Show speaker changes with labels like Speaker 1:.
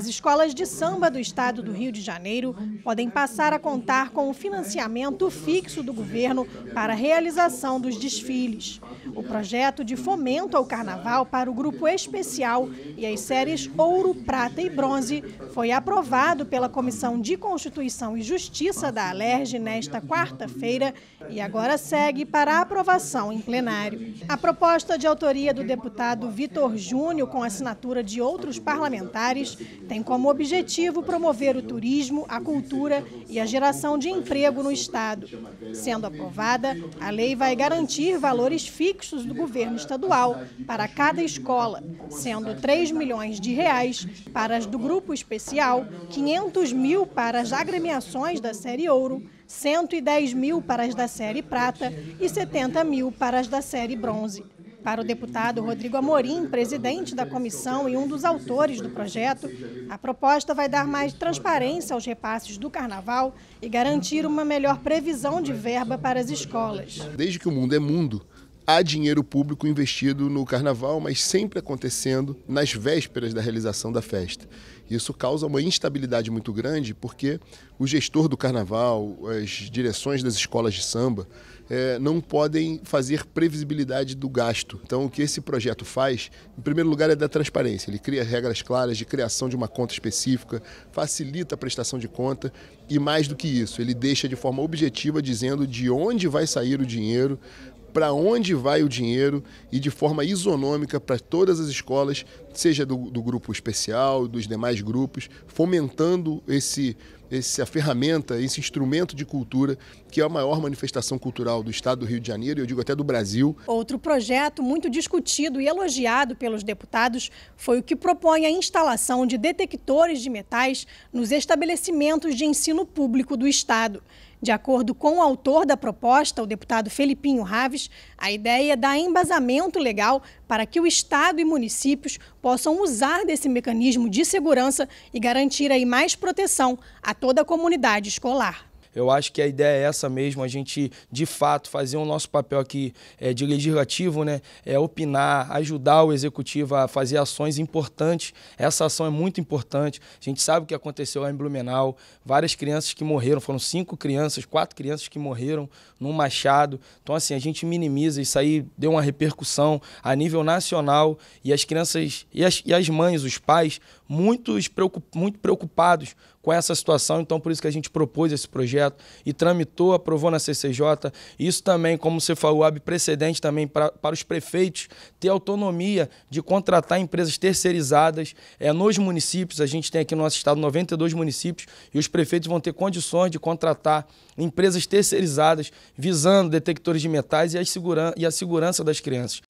Speaker 1: As escolas de samba do estado do Rio de Janeiro podem passar a contar com o financiamento fixo do governo para a realização dos desfiles. O projeto de fomento ao carnaval para o grupo especial e as séries Ouro, Prata e Bronze foi aprovado pela Comissão de Constituição e Justiça da Alerj nesta quarta-feira e agora segue para aprovação em plenário. A proposta de autoria do deputado Vitor Júnior, com assinatura de outros parlamentares, tem como objetivo promover o turismo, a cultura e a geração de emprego no Estado. Sendo aprovada, a lei vai garantir valores fixos do governo estadual para cada escola, sendo 3 milhões de reais para as do grupo especial, 500 mil para as agremiações da série Ouro, 110 mil para as da série Prata e 70 mil para as da série Bronze. Para o deputado Rodrigo Amorim, presidente da comissão e um dos autores do projeto, a proposta vai dar mais transparência aos repasses do carnaval e garantir uma melhor previsão de verba para as escolas.
Speaker 2: Desde que o mundo é mundo, há dinheiro público investido no carnaval, mas sempre acontecendo nas vésperas da realização da festa. Isso causa uma instabilidade muito grande, porque o gestor do carnaval, as direções das escolas de samba, é, não podem fazer previsibilidade do gasto. Então, o que esse projeto faz, em primeiro lugar, é da transparência. Ele cria regras claras de criação de uma conta específica, facilita a prestação de conta e, mais do que isso, ele deixa de forma objetiva dizendo de onde vai sair o dinheiro para onde vai o dinheiro e de forma isonômica para todas as escolas, seja do, do grupo especial, dos demais grupos, fomentando esse essa ferramenta, esse instrumento de cultura, que é a maior manifestação cultural do estado do Rio de Janeiro, e eu digo até do Brasil.
Speaker 1: Outro projeto muito discutido e elogiado pelos deputados foi o que propõe a instalação de detectores de metais nos estabelecimentos de ensino público do estado. De acordo com o autor da proposta, o deputado Felipinho Raves, a ideia é dá embasamento legal para que o Estado e municípios possam usar desse mecanismo de segurança e garantir aí mais proteção a toda a comunidade escolar.
Speaker 3: Eu acho que a ideia é essa mesmo, a gente de fato fazer o nosso papel aqui é, de legislativo, né? É opinar, ajudar o executivo a fazer ações importantes. Essa ação é muito importante. A gente sabe o que aconteceu lá em Blumenau, várias crianças que morreram, foram cinco crianças, quatro crianças que morreram num machado. Então assim, a gente minimiza isso aí, deu uma repercussão a nível nacional e as crianças e as, e as mães, os pais, muitos muito preocupados com essa situação, então por isso que a gente propôs esse projeto e tramitou, aprovou na CCJ. Isso também, como você falou, abre precedente também pra, para os prefeitos ter autonomia de contratar empresas terceirizadas é, nos municípios. A gente tem aqui no nosso estado 92 municípios e os prefeitos vão ter condições de contratar empresas terceirizadas visando detectores de metais e a, e a segurança das crianças.